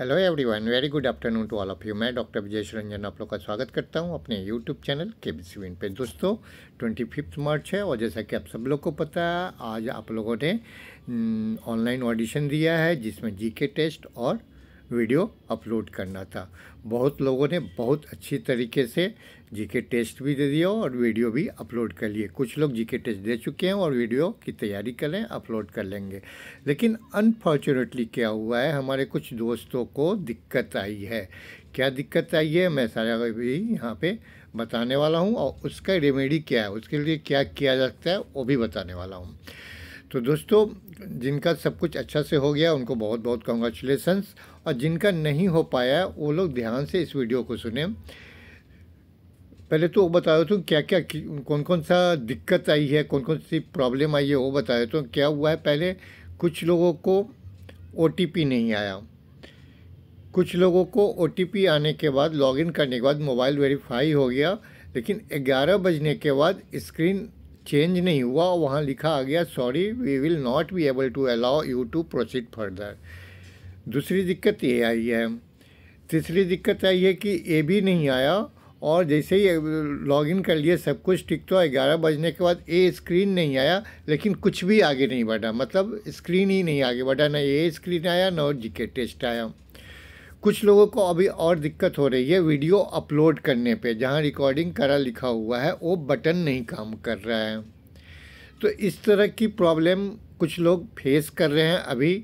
hello everyone very good afternoon to all of you मैं doctor Vijay Ranjan आप लोग का स्वागत करता हूं अपने YouTube channel K B C पे दोस्तों ट्वेंटी फिफ्थ मार्च है और जैसा कि आप सब लोग को पता है आज आप लोगों ने ऑनलाइन हम्म, ऑडिशन दिया है जिसमें जीके टेस्ट और वीडियो अपलोड करना था बहुत लोगों ने बहुत अच्छी तरीके से जीके टेस्ट भी दे दिया और वीडियो भी अपलोड कर लिए कुछ लोग जीके टेस्ट दे चुके हैं और वीडियो की तैयारी कर लें अपलोड कर लेंगे लेकिन अनफॉर्चुनेटली क्या हुआ है हमारे कुछ दोस्तों को दिक्कत आई है क्या दिक्कत आई है मैं सारा भी यहाँ पे बताने वाला हूँ और उसका रेमेडी क्या है उसके लिए क्या किया जा सकता है वो भी बताने वाला हूँ तो दोस्तों जिनका सब कुछ अच्छा से हो गया उनको बहुत बहुत कॉन्ग्रेचुलेसन्स और जिनका नहीं हो पाया वो लोग ध्यान से इस वीडियो को सुने पहले तो वो बता देता हूँ तो क्या क्या कौन कौन सा दिक्कत आई है कौन कौन सी प्रॉब्लम आई है वो बता देता हूँ तो क्या हुआ है पहले कुछ लोगों को ओ नहीं आया कुछ लोगों को ओ आने के बाद लॉगिन करने के बाद मोबाइल वेरीफाई हो गया लेकिन 11 बजने के बाद स्क्रीन चेंज नहीं हुआ और वहाँ लिखा आ गया sorry we will not be able to allow you to proceed further दूसरी दिक्कत ये आई है तीसरी दिक्कत आई है कि ए भी नहीं आया और जैसे ही लॉगिन कर लिए सब कुछ ठीक तो ग्यारह बजने के बाद ए स्क्रीन नहीं आया लेकिन कुछ भी आगे नहीं बढ़ा मतलब स्क्रीन ही नहीं आगे बढ़ा ना ए स्क्रीन आया ना और जी टेस्ट आया कुछ लोगों को अभी और दिक्कत हो रही है वीडियो अपलोड करने पे जहाँ रिकॉर्डिंग करा लिखा हुआ है वो बटन नहीं काम कर रहा है तो इस तरह की प्रॉब्लम कुछ लोग फेस कर रहे हैं अभी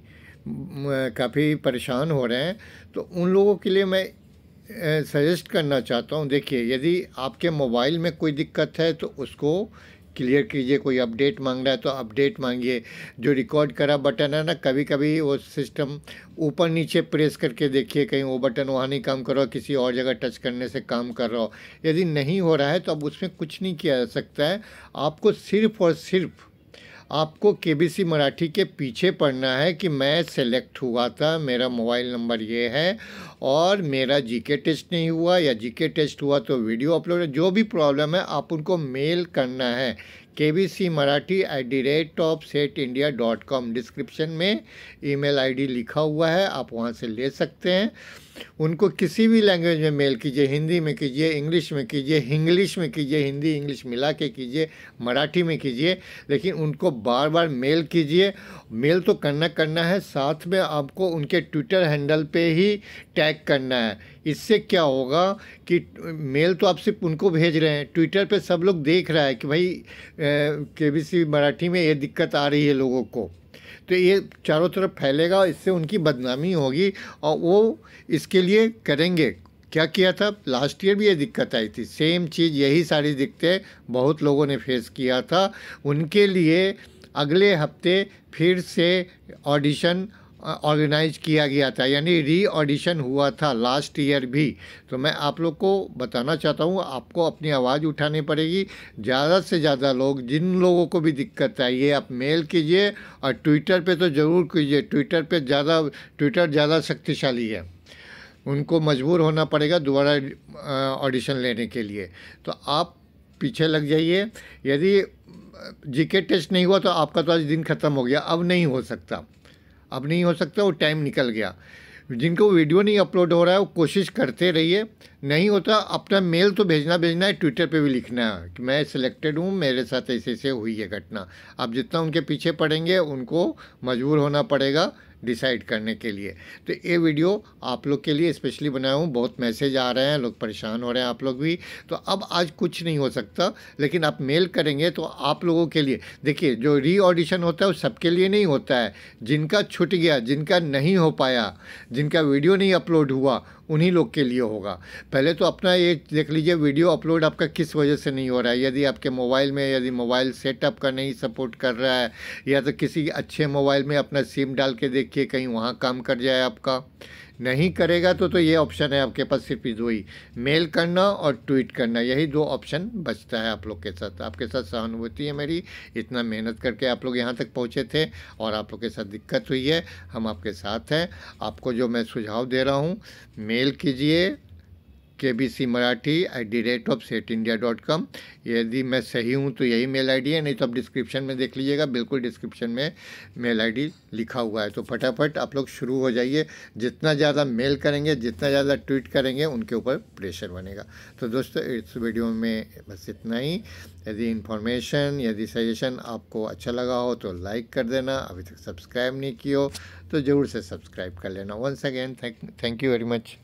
काफ़ी परेशान हो रहे हैं तो उन लोगों के लिए मैं सजेस्ट करना चाहता हूँ देखिए यदि आपके मोबाइल में कोई दिक्कत है तो उसको क्लियर कीजिए कोई अपडेट मांग रहा है तो अपडेट मांगिए जो रिकॉर्ड करा बटन है ना कभी कभी वो सिस्टम ऊपर नीचे प्रेस करके देखिए कहीं वो बटन वहाँ नहीं काम कर रहा किसी और जगह टच करने से काम कर रहा हो यदि नहीं हो रहा है तो अब उसमें कुछ नहीं किया जा सकता है आपको सिर्फ और सिर्फ़ आपको केबीसी मराठी के पीछे पढ़ना है कि मैं सेलेक्ट हुआ था मेरा मोबाइल नंबर ये है और मेरा जीके टेस्ट नहीं हुआ या जीके टेस्ट हुआ तो वीडियो अपलोड जो भी प्रॉब्लम है आप उनको मेल करना है K B C Marathi at the rate of set India dot com description में ई मेल लिखा हुआ है आप वहाँ से ले सकते हैं उनको किसी भी लैंग्वेज में मेल कीजिए हिंदी में कीजिए इंग्लिश में कीजिए हिंग्लिश में कीजिए हिंदी इंग्लिश मिला के कीजिए मराठी में कीजिए लेकिन उनको बार बार मेल कीजिए मेल तो करना करना है साथ में आपको उनके ट्विटर हैंडल पे ही टैग करना है इससे क्या होगा कि मेल तो आप सिर्फ उनको भेज रहे हैं ट्विटर पे सब लोग देख रहा है कि भाई के बी सी मराठी में ये दिक्कत आ रही है लोगों को तो ये चारों तरफ फैलेगा और इससे उनकी बदनामी होगी और वो इसके लिए करेंगे क्या किया था लास्ट ईयर भी ये दिक्कत आई थी सेम चीज़ यही सारी दिक्कतें बहुत लोगों ने फेस किया था उनके लिए अगले हफ्ते फिर से ऑडिशन ऑर्गेनाइज किया गया था यानी री ऑडिशन हुआ था लास्ट ईयर भी तो मैं आप लोग को बताना चाहता हूँ आपको अपनी आवाज़ उठानी पड़ेगी ज़्यादा से ज़्यादा लोग जिन लोगों को भी दिक्कत है ये आप मेल कीजिए और ट्विटर पे तो ज़रूर कीजिए ट्विटर पे ज़्यादा ट्विटर ज़्यादा शक्तिशाली है उनको मजबूर होना पड़ेगा दोबारा ऑडिशन लेने के लिए तो आप पीछे लग जाइए यदि जीके टेस्ट नहीं हुआ तो आपका तो आज दिन ख़त्म हो गया अब नहीं हो सकता अब नहीं हो सकता वो टाइम निकल गया जिनको वीडियो नहीं अपलोड हो रहा है वो कोशिश करते रहिए नहीं होता अपना मेल तो भेजना भेजना है ट्विटर पे भी लिखना है कि मैं सिलेक्टेड हूँ मेरे साथ ऐसे ऐसे हुई है घटना आप जितना उनके पीछे पड़ेंगे उनको मजबूर होना पड़ेगा डिसाइड करने के लिए तो ये वीडियो आप लोग के लिए स्पेशली बनाया हूँ बहुत मैसेज आ रहे हैं लोग परेशान हो रहे हैं आप लोग भी तो अब आज कुछ नहीं हो सकता लेकिन आप मेल करेंगे तो आप लोगों के लिए देखिए जो री ऑडिशन होता है वो सबके लिए नहीं होता है जिनका छूट गया जिनका नहीं हो पाया जिनका वीडियो नहीं अपलोड हुआ उन्हीं लोग के लिए होगा पहले तो अपना ये देख लीजिए वीडियो अपलोड आपका किस वजह से नहीं हो रहा है यदि आपके मोबाइल में यदि मोबाइल सेटअप का नहीं सपोर्ट कर रहा है या तो किसी अच्छे मोबाइल में अपना सिम डाल के देखिए देखिए कहीं वहाँ काम कर जाए आपका नहीं करेगा तो तो ये ऑप्शन है आपके पास सिर्फ दो ही मेल करना और ट्वीट करना यही दो ऑप्शन बचता है आप लोग के साथ आपके साथ सहानुभूति है मेरी इतना मेहनत करके आप लोग यहाँ तक पहुँचे थे और आप लोग के साथ दिक्कत हुई है हम आपके साथ हैं आपको जो मैं सुझाव दे रहा हूँ मेल कीजिए K B C Marathi at the rate of set India dot com यदि मैं सही हूँ तो यही मेल आईडी है नहीं तो आप डिस्क्रिप्शन में देख लीजिएगा बिल्कुल डिस्क्रिप्शन में मेल आईडी लिखा हुआ है तो फटाफट आप लोग शुरू हो जाइए जितना ज़्यादा मेल करेंगे जितना ज़्यादा ट्वीट करेंगे उनके ऊपर प्रेशर बनेगा तो दोस्तों इस वीडियो में बस इतना ही यदि इन्फॉर्मेशन यदि सजेशन आपको अच्छा लगा हो तो लाइक कर देना अभी तक सब्सक्राइब नहीं किया तो ज़रूर से सब्सक्राइब कर लेना once again thank you very much